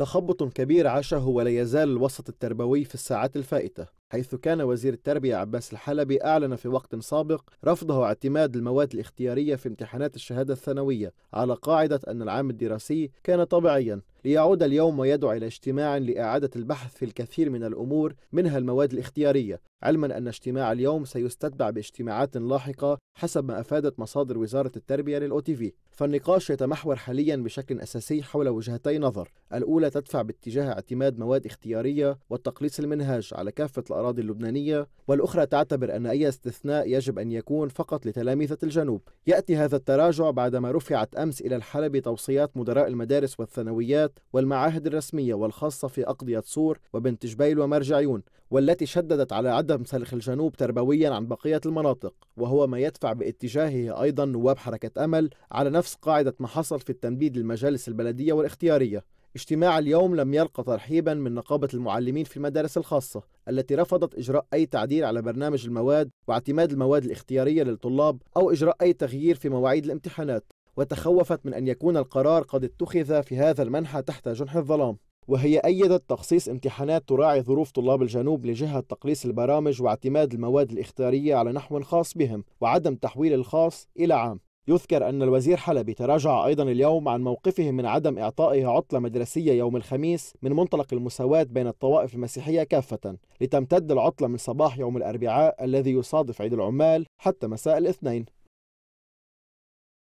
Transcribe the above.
تخبط كبير عاشه ولا يزال الوسط التربوي في الساعات الفائتة حيث كان وزير التربية عباس الحلبي أعلن في وقت سابق رفضه اعتماد المواد الاختيارية في امتحانات الشهادة الثانوية على قاعدة أن العام الدراسي كان طبيعيا ليعود اليوم ويدعو إلى اجتماع لإعادة البحث في الكثير من الأمور منها المواد الاختيارية علما أن اجتماع اليوم سيستتبع باجتماعات لاحقة حسب ما أفادت مصادر وزارة التربية للأو تي في فالنقاش يتمحور حاليا بشكل أساسي حول وجهتي نظر الأولى تدفع باتجاه اعتماد مواد اختيارية والتقليص المنهاج على كافة الأراضي اللبنانية والأخرى تعتبر أن أي استثناء يجب أن يكون فقط لتلامذة الجنوب يأتي هذا التراجع بعدما رفعت أمس إلى الحلبة توصيات مدراء المدارس والثانويات الجامعات والمعاهد الرسمية والخاصة في أقضية صور وبنت جبيل ومرج عيون والتي شددت على عدم سلخ الجنوب تربويا عن بقية المناطق وهو ما يدفع باتجاهه أيضا نواب حركة أمل على نفس قاعدة ما حصل في التنبيد للمجالس البلدية والاختيارية اجتماع اليوم لم يلقى ترحيبا من نقابة المعلمين في المدارس الخاصة التي رفضت إجراء أي تعديل على برنامج المواد واعتماد المواد الاختيارية للطلاب أو إجراء أي تغيير في مواعيد الامتحانات وتخوفت من أن يكون القرار قد اتخذ في هذا المنحى تحت جنح الظلام وهي أيدت تخصيص امتحانات تراعي ظروف طلاب الجنوب لجهة تقليص البرامج واعتماد المواد الاختيارية على نحو خاص بهم وعدم تحويل الخاص إلى عام يذكر أن الوزير حلبي تراجع أيضا اليوم عن موقفه من عدم إعطائه عطلة مدرسية يوم الخميس من منطلق المساواة بين الطوائف المسيحية كافة لتمتد العطلة من صباح يوم الأربعاء الذي يصادف عيد العمال حتى مساء الاثنين